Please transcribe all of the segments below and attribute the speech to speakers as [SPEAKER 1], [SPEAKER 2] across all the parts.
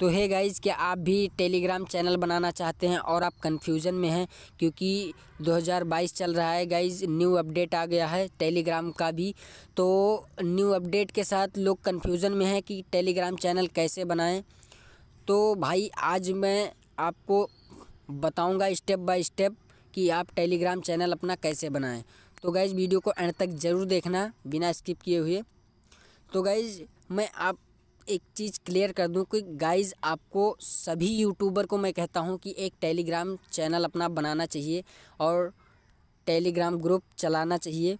[SPEAKER 1] तो है गाइज़ कि आप भी टेलीग्राम चैनल बनाना चाहते हैं और आप कन्फ्यूज़न में हैं क्योंकि 2022 चल रहा है गाइज़ न्यू अपडेट आ गया है टेलीग्राम का भी तो न्यू अपडेट के साथ लोग कन्फ्यूज़न में हैं कि टेलीग्राम चैनल कैसे बनाएं तो भाई आज मैं आपको बताऊंगा स्टेप बाय स्टेप कि आप टेलीग्राम चैनल अपना कैसे बनाएँ तो गाइज़ वीडियो को एंड तक ज़रूर देखना बिना स्किप किए हुए तो गाइज़ मैं आप एक चीज़ क्लियर कर दूं कि गाइस आपको सभी यूट्यूबर को मैं कहता हूं कि एक टेलीग्राम चैनल अपना बनाना चाहिए और टेलीग्राम ग्रुप चलाना चाहिए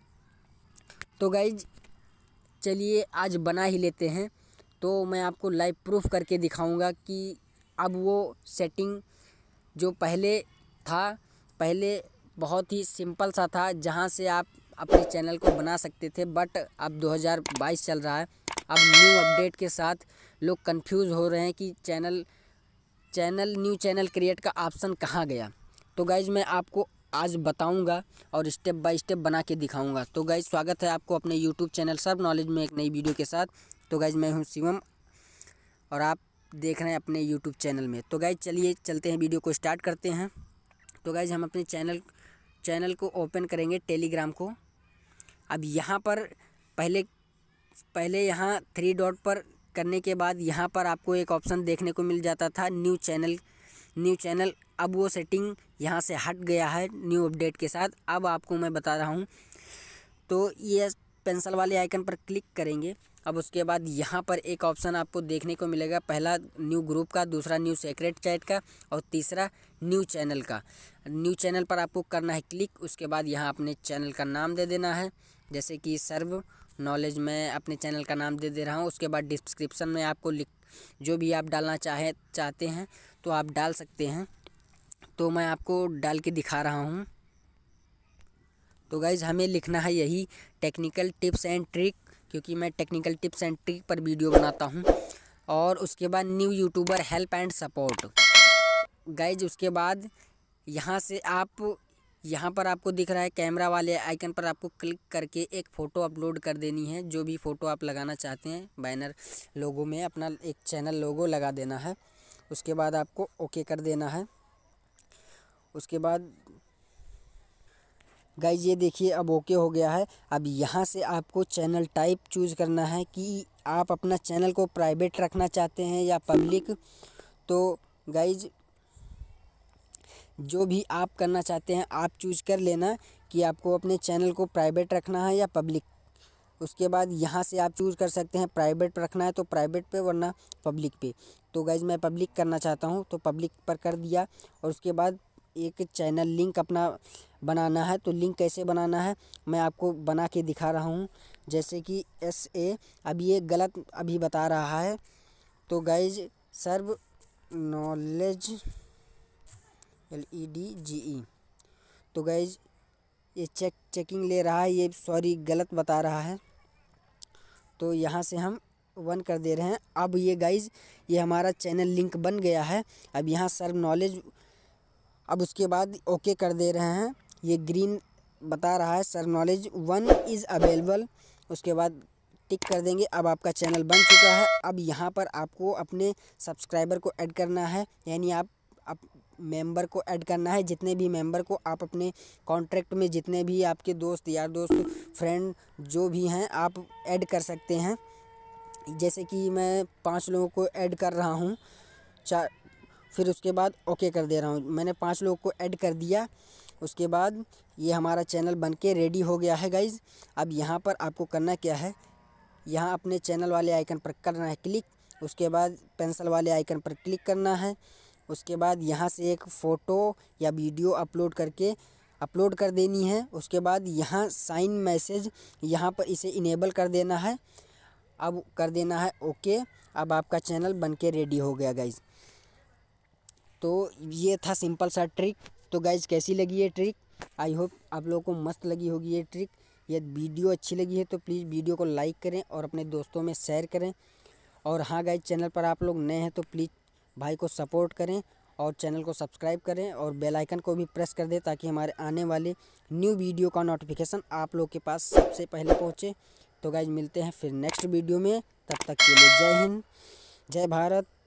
[SPEAKER 1] तो गाइज चलिए आज बना ही लेते हैं तो मैं आपको लाइव प्रूफ करके दिखाऊंगा कि अब वो सेटिंग जो पहले था पहले बहुत ही सिंपल सा था जहां से आप अपने चैनल को बना सकते थे बट अब 2022 चल रहा है अब न्यू अपडेट के साथ लोग कंफ्यूज हो रहे हैं कि channel channel new channel create का ऑप्शन कहाँ गया तो गाइज मैं आपको आज बताऊंगा और स्टेप बाय स्टेप बना के दिखाऊंगा तो गाइज स्वागत है आपको अपने यूट्यूब चैनल सब नॉलेज में एक नई वीडियो के साथ तो गाइज मैं हूँ शिवम और आप देख रहे हैं अपने यूट्यूब चैनल में तो गाइज चलिए चलते हैं वीडियो को स्टार्ट करते हैं तो गाइज हम अपने चैनल चैनल को ओपन करेंगे टेलीग्राम को अब यहाँ पर पहले पहले यहाँ थ्री डॉट पर करने के बाद यहाँ पर आपको एक ऑप्शन देखने को मिल जाता था न्यू चैनल न्यू चैनल अब वो सेटिंग यहाँ से हट गया है न्यू अपडेट के साथ अब आपको मैं बता रहा हूँ तो ये पेंसिल वाले आइकन पर क्लिक करेंगे अब उसके बाद यहाँ पर एक ऑप्शन आपको देखने को मिलेगा पहला न्यू ग्रुप का दूसरा न्यू सेक्रेट चैट का और तीसरा न्यू चैनल का न्यू चैनल पर आपको करना है क्लिक उसके बाद यहाँ अपने चैनल का नाम दे देना है जैसे कि सर्व नॉलेज मैं अपने चैनल का नाम दे दे रहा हूँ उसके बाद डिस्क्रिप्शन में आपको लिख जो भी आप डालना चाहे चाहते हैं तो आप डाल सकते हैं तो मैं आपको डाल के दिखा रहा हूँ तो गाइज़ हमें लिखना है यही टेक्निकल टिप्स एंड ट्रिक क्योंकि मैं टेक्निकल टिप्स एंड ट्रिक पर वीडियो बनाता हूँ और उसके बाद new YouTuber help and support guys उसके बाद यहाँ से आप यहाँ पर आपको दिख रहा है कैमरा वाले आइकन पर आपको क्लिक करके एक फ़ोटो अपलोड कर देनी है जो भी फ़ोटो आप लगाना चाहते हैं बैनर लोगो में अपना एक चैनल लोगो लगा देना है उसके बाद आपको ओके कर देना है उसके बाद गाइज ये देखिए अब ओके हो गया है अब यहाँ से आपको चैनल टाइप चूज़ करना है कि आप अपना चैनल को प्राइवेट रखना चाहते हैं या पब्लिक तो गाइज जो भी आप करना चाहते हैं आप चूज़ कर लेना कि आपको अपने चैनल को प्राइवेट रखना है या पब्लिक उसके बाद यहाँ से आप चूज़ कर सकते हैं प्राइवेट रखना है तो प्राइवेट पे वरना पब्लिक पे तो गाइज़ मैं पब्लिक करना चाहता हूँ तो पब्लिक पर कर दिया और उसके बाद एक चैनल लिंक अपना बनाना है तो लिंक कैसे बनाना है मैं आपको बना के दिखा रहा हूँ जैसे कि एस ए अब ये गलत अभी बता रहा है तो guys serve knowledge L E D G E तो गाइज ये चेक चेकिंग ले रहा है ये सॉरी गलत बता रहा है तो यहाँ से हम वन कर दे रहे हैं अब ये गाइज ये हमारा चैनल लिंक बन गया है अब यहाँ सर्व नॉलेज अब उसके बाद ओके कर दे रहे हैं ये ग्रीन बता रहा है sir knowledge one is available उसके बाद टिक कर देंगे अब आपका चैनल बन चुका है अब यहाँ पर आपको अपने सब्सक्राइबर को ऐड करना है यानी आप आप मेंबर को ऐड करना है जितने भी मेंबर को आप अपने कॉन्ट्रैक्ट में जितने भी आपके दोस्त यार दोस्त फ्रेंड जो भी हैं आप ऐड कर सकते हैं जैसे कि मैं पांच लोगों को ऐड कर रहा हूँ चार फिर उसके बाद ओके कर दे रहा हूँ मैंने पाँच लोग को ऐड कर दिया उसके बाद ये हमारा चैनल बन के रेडी हो गया है गाइज़ अब यहाँ पर आपको करना क्या है यहाँ अपने चैनल वाले आइकन पर करना है क्लिक उसके बाद पेंसिल वाले आइकन पर क्लिक करना है उसके बाद यहाँ से एक फ़ोटो या वीडियो अपलोड करके अपलोड कर देनी है उसके बाद यहाँ साइन मैसेज यहाँ पर इसे इनेबल कर देना है अब कर देना है ओके अब आपका चैनल बन के रेडी हो गया गाइज़ तो ये था सिंपल सा ट्रिक तो गाइज कैसी लगी ये ट्रिक आई होप आप लोगों को मस्त लगी होगी ये ट्रिक यदि वीडियो अच्छी लगी है तो प्लीज़ वीडियो को लाइक करें और अपने दोस्तों में शेयर करें और हाँ गाइज चैनल पर आप लोग नए हैं तो प्लीज़ भाई को सपोर्ट करें और चैनल को सब्सक्राइब करें और बेल आइकन को भी प्रेस कर दें ताकि हमारे आने वाले न्यू वीडियो का नोटिफिकेशन आप लोग के पास सबसे पहले पहुँचे तो गाइज मिलते हैं फिर नेक्स्ट वीडियो में तब तक के लिए जय हिंद जय भारत